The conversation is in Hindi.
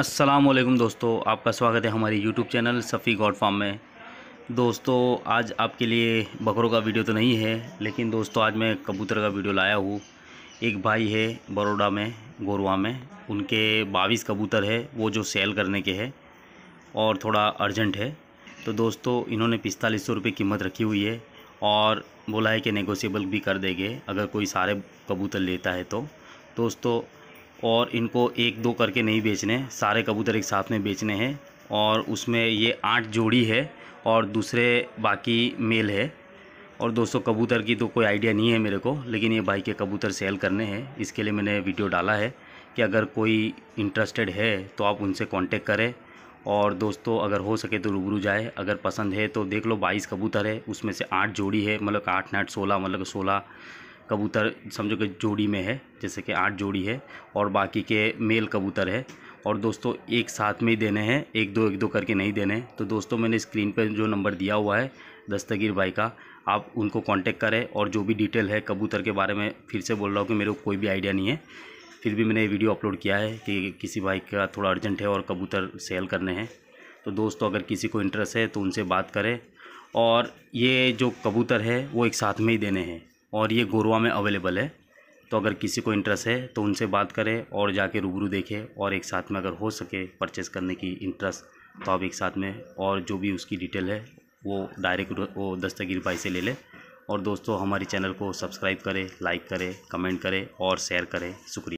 असलम दोस्तों आपका स्वागत है हमारी YouTube channel Safi goat farm में दोस्तों आज आपके लिए बकरों का वीडियो तो नहीं है लेकिन दोस्तों आज मैं कबूतर का वीडियो लाया हूँ एक भाई है बड़ोड़ा में गोरवा में उनके बाईस कबूतर है वो जो सेल करने के है और थोड़ा अर्जेंट है तो दोस्तों इन्होंने पिस्तालीस सौ रुपये कीमत रखी हुई है और बोला है कि नेगोशिएबल भी कर देंगे अगर कोई सारे कबूतर लेता है तो दोस्तों और इनको एक दो करके नहीं बेचने सारे कबूतर एक साथ में बेचने हैं और उसमें ये आठ जोड़ी है और दूसरे बाकी मेल है और दोस्तों कबूतर की तो कोई आइडिया नहीं है मेरे को लेकिन ये भाई के कबूतर सेल करने हैं इसके लिए मैंने वीडियो डाला है कि अगर कोई इंटरेस्टेड है तो आप उनसे कांटेक्ट करें और दोस्तों अगर हो सके तो रूबरू जाए अगर पसंद है तो देख लो बाईस कबूतर है उसमें से आठ जोड़ी है मतलब आठ नाट सोलह मतलब सोलह कबूतर समझो कि जोड़ी में है जैसे कि आठ जोड़ी है और बाकी के मेल कबूतर है और दोस्तों एक साथ में ही देने हैं एक दो एक दो करके नहीं देने हैं तो दोस्तों मैंने स्क्रीन पर जो नंबर दिया हुआ है दस्तगीर भाई का आप उनको कांटेक्ट करें और जो भी डिटेल है कबूतर के बारे में फिर से बोल रहा हूँ कि मेरे को कोई भी आइडिया नहीं है फिर भी मैंने ये वीडियो अपलोड किया है कि किसी भाई का थोड़ा अर्जेंट है और कबूतर सेल करने हैं तो दोस्तों अगर किसी को इंटरेस्ट है तो उनसे बात करें और ये जो कबूतर है वो एक साथ में ही देने हैं और ये गोरवा में अवेलेबल है तो अगर किसी को इंटरेस्ट है तो उनसे बात करें और जाके रूबरू देखें और एक साथ में अगर हो सके परचेस करने की इंटरेस्ट तो आप एक साथ में और जो भी उसकी डिटेल है वो डायरेक्ट वो दस्तगीर भाई से ले लें और दोस्तों हमारे चैनल को सब्सक्राइब करें लाइक करें कमेंट करें और शेयर करें शुक्रिया